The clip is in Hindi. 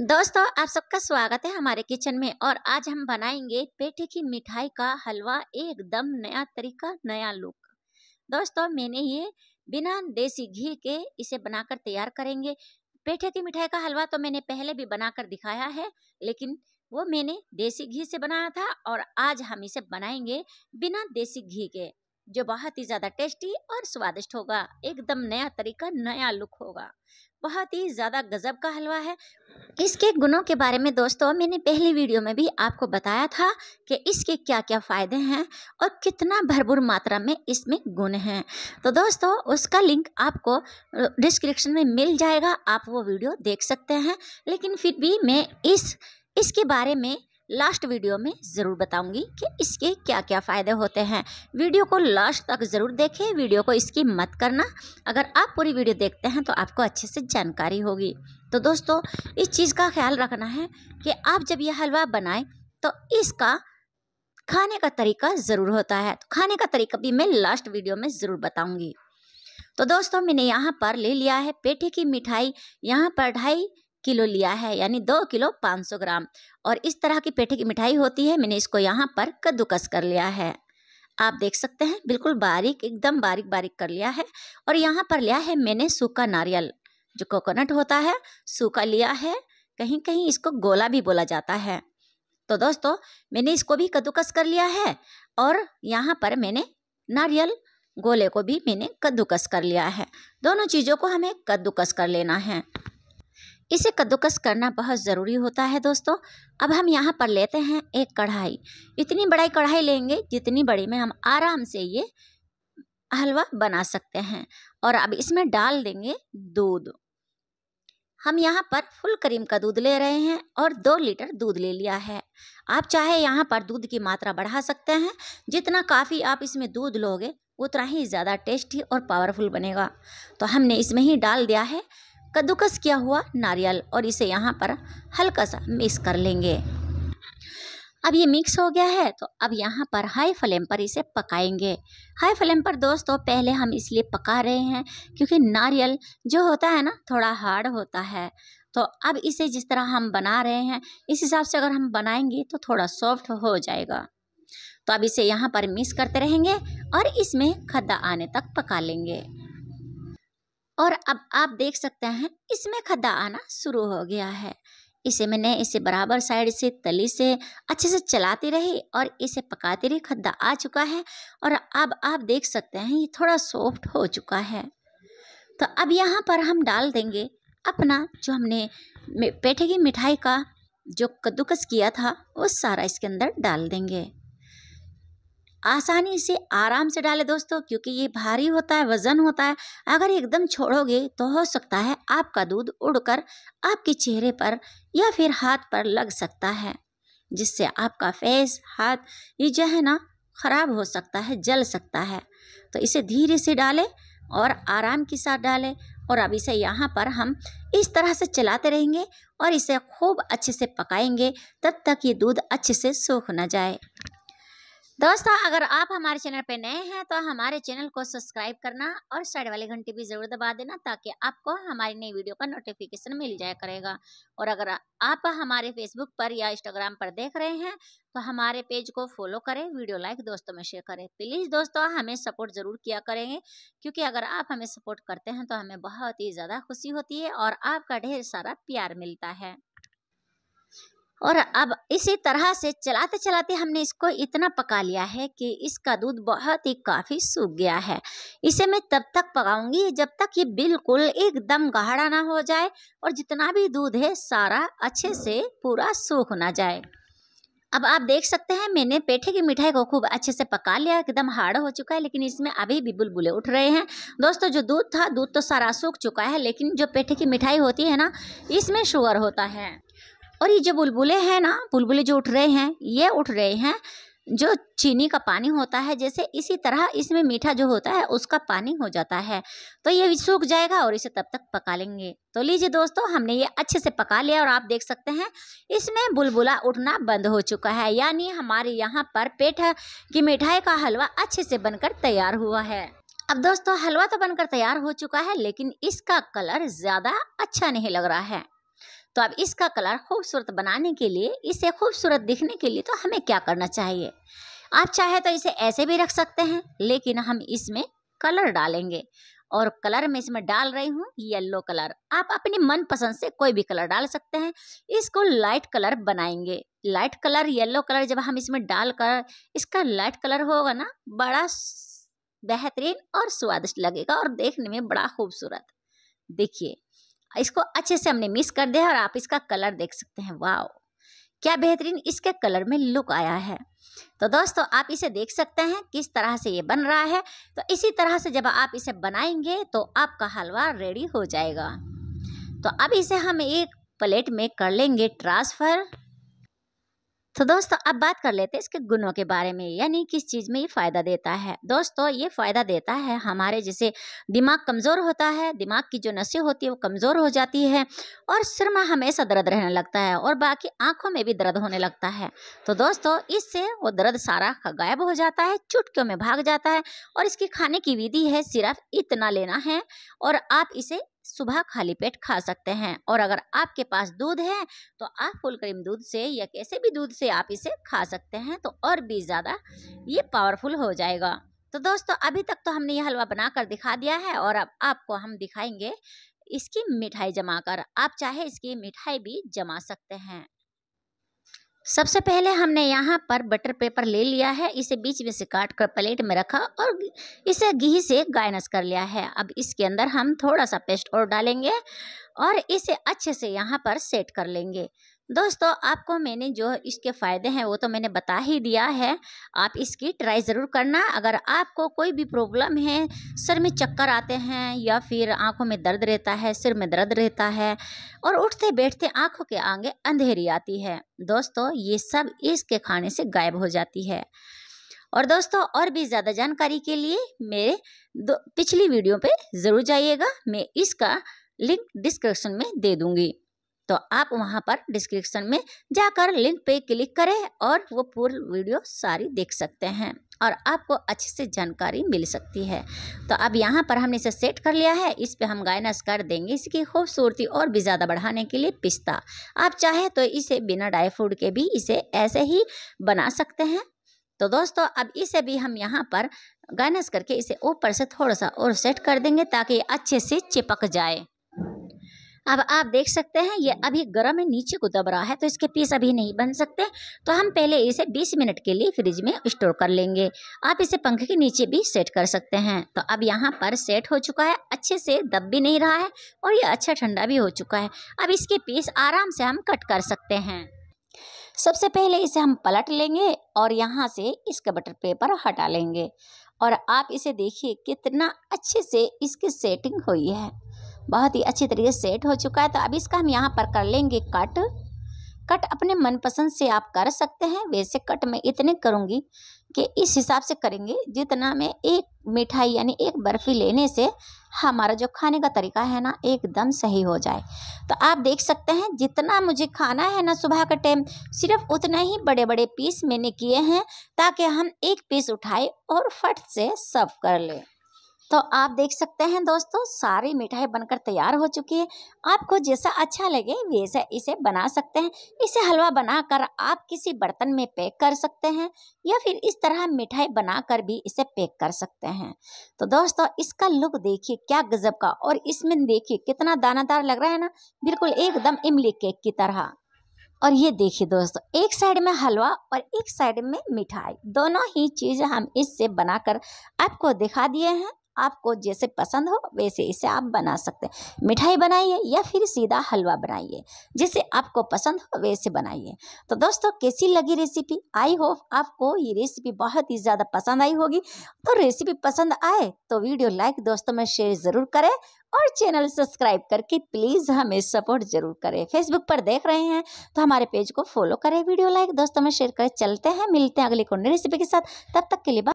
दोस्तों आप सबका स्वागत है हमारे किचन में और आज हम बनाएंगे पेठे की मिठाई का हलवा एकदम नया तरीका नया लुक दोस्तों मैंने ये बिना देसी घी के इसे बनाकर तैयार करेंगे पेठे की मिठाई का हलवा तो मैंने पहले भी बनाकर दिखाया है लेकिन वो मैंने देसी घी से बनाया था और आज हम इसे बनाएंगे बिना देसी घी के जो बहुत ही ज़्यादा टेस्टी और स्वादिष्ट होगा एकदम नया तरीका नया लुक होगा बहुत ही ज़्यादा गज़ब का हलवा है इसके गुणों के बारे में दोस्तों मैंने पहली वीडियो में भी आपको बताया था कि इसके क्या क्या फ़ायदे हैं और कितना भरपूर मात्रा में इसमें गुण हैं तो दोस्तों उसका लिंक आपको डिस्क्रिप्शन में मिल जाएगा आप वो वीडियो देख सकते हैं लेकिन फिर भी मैं इस इसके बारे में लास्ट वीडियो में ज़रूर बताऊंगी कि इसके क्या क्या फ़ायदे होते हैं वीडियो को लास्ट तक ज़रूर देखें वीडियो को इसकी मत करना अगर आप पूरी वीडियो देखते हैं तो आपको अच्छे से जानकारी होगी तो दोस्तों इस चीज़ का ख्याल रखना है कि आप जब यह हलवा बनाएं तो इसका खाने का तरीका ज़रूर होता है तो खाने का तरीका भी मैं लास्ट वीडियो में ज़रूर बताऊँगी तो दोस्तों मैंने यहाँ पर ले लिया है पेठे की मिठाई यहाँ पर ढाई किलो लिया है यानी दो किलो पाँच सौ ग्राम और इस तरह की पेठे की मिठाई होती है मैंने इसको यहाँ पर कद्दूकस कर लिया है आप देख सकते हैं बिल्कुल बारीक एकदम बारीक बारीक कर लिया है और यहाँ पर लिया है मैंने सूखा नारियल जो कोकोनट होता है सूखा लिया है कहीं कहीं इसको गोला भी बोला जाता है तो दोस्तों मैंने इसको भी कद्दूकस कर लिया है और यहाँ पर मैंने नारियल गोले को भी मैंने कद्दूकस कर लिया है दोनों चीज़ों को हमें कद्दूकस कर लेना है इसे कद्दूकस करना बहुत ज़रूरी होता है दोस्तों अब हम यहाँ पर लेते हैं एक कढ़ाई इतनी बड़ी कढ़ाई लेंगे जितनी बड़ी में हम आराम से ये हलवा बना सकते हैं और अब इसमें डाल देंगे दूध हम यहाँ पर फुल क्रीम का दूध ले रहे हैं और दो लीटर दूध ले लिया है आप चाहे यहाँ पर दूध की मात्रा बढ़ा सकते हैं जितना काफ़ी आप इसमें दूध लोगे उतना ही ज़्यादा टेस्टी और पावरफुल बनेगा तो हमने इसमें ही डाल दिया है कद्दूकस किया हुआ नारियल और इसे यहाँ पर हल्का सा मिक्स कर लेंगे अब ये मिक्स हो गया है तो अब यहाँ पर हाई फ्लेम पर इसे पकाएंगे हाई फ्लेम पर दोस्तों पहले हम इसलिए पका रहे हैं क्योंकि नारियल जो होता है ना थोड़ा हार्ड होता है तो अब इसे जिस तरह हम बना रहे हैं इस हिसाब से अगर हम बनाएंगे तो थोड़ा सॉफ्ट हो जाएगा तो अब इसे यहाँ पर मिक्स करते रहेंगे और इसमें खद्दा आने तक पका लेंगे और अब आप देख सकते हैं इसमें खद्दा आना शुरू हो गया है इसे मैंने इसे बराबर साइड से तली से अच्छे से चलाती रही और इसे पकाती रही खद्दा आ चुका है और अब आप देख सकते हैं ये थोड़ा सॉफ्ट हो चुका है तो अब यहाँ पर हम डाल देंगे अपना जो हमने पेठे की मिठाई का जो कद्दूकस किया था वो सारा इसके अंदर डाल देंगे आसानी से आराम से डालें दोस्तों क्योंकि ये भारी होता है वज़न होता है अगर एकदम छोड़ोगे तो हो सकता है आपका दूध उड़कर आपके चेहरे पर या फिर हाथ पर लग सकता है जिससे आपका फेस हाथ ये जो है ना ख़राब हो सकता है जल सकता है तो इसे धीरे से डालें और आराम के साथ डालें और अब इसे यहाँ पर हम इस तरह से चलाते रहेंगे और इसे खूब अच्छे से पकाएंगे तब तक ये दूध अच्छे से सूख ना जाए दोस्तों अगर आप हमारे चैनल पर नए हैं तो हमारे चैनल को सब्सक्राइब करना और साइड वाली घंटी भी ज़रूर दबा देना ताकि आपको हमारी नई वीडियो का नोटिफिकेशन मिल जाया करेगा और अगर आप हमारे फेसबुक पर या इंस्टाग्राम पर देख रहे हैं तो हमारे पेज को फॉलो करें वीडियो लाइक दोस्तों में शेयर करें प्लीज़ दोस्तों हमें सपोर्ट ज़रूर किया करेंगे क्योंकि अगर आप हमें सपोर्ट करते हैं तो हमें बहुत ही ज़्यादा खुशी होती है और आपका ढेर सारा प्यार मिलता है और अब इसी तरह से चलाते चलाते हमने इसको इतना पका लिया है कि इसका दूध बहुत ही काफ़ी सूख गया है इसे मैं तब तक पकाऊंगी जब तक ये बिल्कुल एकदम गाढ़ा ना हो जाए और जितना भी दूध है सारा अच्छे से पूरा सूख ना जाए अब आप देख सकते हैं मैंने पेठे की मिठाई को खूब अच्छे से पका लिया एकदम हार्ड हो चुका है लेकिन इसमें अभी भी बुलबुले उठ रहे हैं दोस्तों जो दूध था दूध तो सारा सूख चुका है लेकिन जो पेठे की मिठाई होती है ना इसमें शुगर होता है और ये जो बुलबुले हैं ना बुलबुले जो उठ रहे हैं ये उठ रहे हैं जो चीनी का पानी होता है जैसे इसी तरह इसमें मीठा जो होता है उसका पानी हो जाता है तो ये भी सूख जाएगा और इसे तब तक पका लेंगे तो लीजिए दोस्तों हमने ये अच्छे से पका लिया और आप देख सकते हैं इसमें बुलबुला उठना बंद हो चुका है यानी हमारे यहाँ पर पेट की मिठाई का हलवा अच्छे से बनकर तैयार हुआ है अब दोस्तों हलवा तो बनकर तैयार हो चुका है लेकिन इसका कलर ज़्यादा अच्छा नहीं लग रहा है तो अब इसका कलर खूबसूरत बनाने के लिए इसे खूबसूरत दिखने के लिए तो हमें क्या करना चाहिए आप चाहे तो इसे ऐसे भी रख सकते हैं लेकिन हम इसमें कलर डालेंगे और कलर में इसमें डाल रही हूँ येलो कलर आप अपनी मनपसंद से कोई भी कलर डाल सकते हैं इसको लाइट कलर बनाएंगे लाइट कलर येलो कलर जब हम इसमें डाल कर इसका लाइट कलर होगा ना बड़ा बेहतरीन और स्वादिष्ट लगेगा और देखने में बड़ा खूबसूरत देखिए इसको अच्छे से हमने मिक्स कर दिया और आप इसका कलर देख सकते हैं वाओ क्या बेहतरीन इसके कलर में लुक आया है तो दोस्तों आप इसे देख सकते हैं किस तरह से ये बन रहा है तो इसी तरह से जब आप इसे बनाएंगे तो आपका हलवा रेडी हो जाएगा तो अब इसे हम एक प्लेट में कर लेंगे ट्रांसफ़र तो दोस्तों अब बात कर लेते हैं इसके गुणों के बारे में यानी किस चीज़ में ये फ़ायदा देता है दोस्तों ये फ़ायदा देता है हमारे जैसे दिमाग कमज़ोर होता है दिमाग की जो नसें होती है वो कमज़ोर हो जाती है और सिर में हमेशा दर्द रहने लगता है और बाकी आँखों में भी दर्द होने लगता है तो दोस्तों इससे वो दर्द सारा गायब हो जाता है चुटकियों में भाग जाता है और इसकी खाने की विधि है सिर्फ इतना लेना है और आप इसे सुबह खाली पेट खा सकते हैं और अगर आपके पास दूध है तो आप फुल क्रीम दूध से या कैसे भी दूध से आप इसे खा सकते हैं तो और भी ज़्यादा ये पावरफुल हो जाएगा तो दोस्तों अभी तक तो हमने ये हलवा बनाकर दिखा दिया है और अब आपको हम दिखाएंगे इसकी मिठाई जमा कर आप चाहे इसकी मिठाई भी जमा सकते हैं सबसे पहले हमने यहाँ पर बटर पेपर ले लिया है इसे बीच में से काट कर प्लेट में रखा और इसे घी से गायनस कर लिया है अब इसके अंदर हम थोड़ा सा पेस्ट और डालेंगे और इसे अच्छे से यहाँ पर सेट कर लेंगे दोस्तों आपको मैंने जो इसके फ़ायदे हैं वो तो मैंने बता ही दिया है आप इसकी ट्राई ज़रूर करना अगर आपको कोई भी प्रॉब्लम है सर में चक्कर आते हैं या फिर आंखों में दर्द रहता है सिर में दर्द रहता है और उठते बैठते आंखों के आगे अंधेरी आती है दोस्तों ये सब इसके खाने से गायब हो जाती है और दोस्तों और भी ज़्यादा जानकारी के लिए मेरे पिछली वीडियो पर ज़रूर जाइएगा मैं इसका लिंक डिस्क्रिप्शन में दे दूँगी तो आप वहाँ पर डिस्क्रिप्शन में जाकर लिंक पे क्लिक करें और वो पूरी वीडियो सारी देख सकते हैं और आपको अच्छे से जानकारी मिल सकती है तो अब यहाँ पर हमने इसे सेट कर लिया है इस पर हम गायनस कर देंगे इसकी खूबसूरती और भी ज़्यादा बढ़ाने के लिए पिस्ता आप चाहे तो इसे बिना ड्राई फ्रूट के भी इसे ऐसे ही बना सकते हैं तो दोस्तों अब इसे भी हम यहाँ पर गायनस करके इसे ऊपर से थोड़ा सा और सेट कर देंगे ताकि अच्छे से चिपक जाए अब आप देख सकते हैं ये अभी गर्म है नीचे को दब रहा है तो इसके पीस अभी नहीं बन सकते तो हम पहले इसे 20 मिनट के लिए फ्रिज में स्टोर कर लेंगे आप इसे पंखे के नीचे भी सेट कर सकते हैं तो अब यहाँ पर सेट हो चुका है अच्छे से दब भी नहीं रहा है और ये अच्छा ठंडा भी हो चुका है अब इसके पीस आराम से हम कट कर सकते हैं सबसे पहले इसे हम पलट लेंगे और यहाँ से इसका बटर पेपर हटा लेंगे और आप इसे देखिए कितना अच्छे से इसकी सेटिंग हुई है बहुत ही अच्छी तरीके से सेट हो चुका है तो अब इसका हम यहाँ पर कर लेंगे कट कट अपने मनपसंद से आप कर सकते हैं वैसे कट मैं इतने करूँगी कि इस हिसाब से करेंगे जितना मैं एक मिठाई यानी एक बर्फ़ी लेने से हमारा जो खाने का तरीका है ना एकदम सही हो जाए तो आप देख सकते हैं जितना मुझे खाना है ना सुबह का टाइम सिर्फ उतना ही बड़े बड़े पीस मैंने किए हैं ताकि हम एक पीस उठाए और फट से सर्व कर लें तो आप देख सकते हैं दोस्तों सारी मिठाई बनकर तैयार हो चुकी है आपको जैसा अच्छा लगे वैसा इसे बना सकते हैं इसे हलवा बनाकर आप किसी बर्तन में पैक कर सकते हैं या फिर इस तरह मिठाई बनाकर भी इसे पैक कर सकते हैं तो दोस्तों इसका लुक देखिए क्या गजब का और इसमें देखिए कितना दानादार लग रहा है ना बिल्कुल एकदम इमली केक की तरह और ये देखिए दोस्तों एक साइड में हलवा और एक साइड में मिठाई दोनों ही चीज़ हम इससे बनाकर आपको दिखा दिए हैं आपको जैसे पसंद हो वैसे इसे आप बना सकते हैं मिठाई बनाइए या फिर सीधा हलवा बनाइए जैसे आपको पसंद हो वैसे बनाइए तो दोस्तों कैसी लगी रेसिपी आई होप आपको ये रेसिपी बहुत ही ज़्यादा पसंद आई होगी तो रेसिपी पसंद आए तो वीडियो लाइक दोस्तों में शेयर ज़रूर करें और चैनल सब्सक्राइब करके प्लीज़ हमें सपोर्ट ज़रूर करें फेसबुक पर देख रहे हैं तो हमारे पेज को फॉलो करें वीडियो लाइक दोस्तों में शेयर करें चलते हैं मिलते हैं अगले कोने रेसिपी के साथ तब तक के लिए